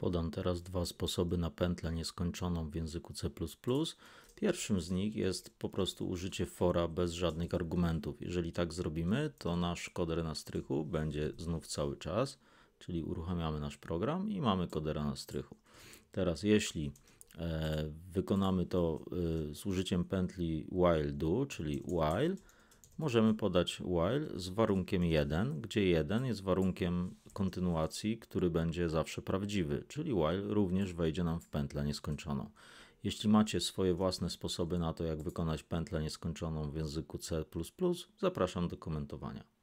Podam teraz dwa sposoby na pętlę nieskończoną w języku C++. Pierwszym z nich jest po prostu użycie fora bez żadnych argumentów. Jeżeli tak zrobimy, to nasz koder na strychu będzie znów cały czas, czyli uruchamiamy nasz program i mamy kodera na strychu. Teraz jeśli e, wykonamy to e, z użyciem pętli while do, czyli while, możemy podać while z warunkiem 1, gdzie 1 jest warunkiem kontynuacji, który będzie zawsze prawdziwy, czyli while również wejdzie nam w pętlę nieskończoną. Jeśli macie swoje własne sposoby na to, jak wykonać pętlę nieskończoną w języku C, zapraszam do komentowania.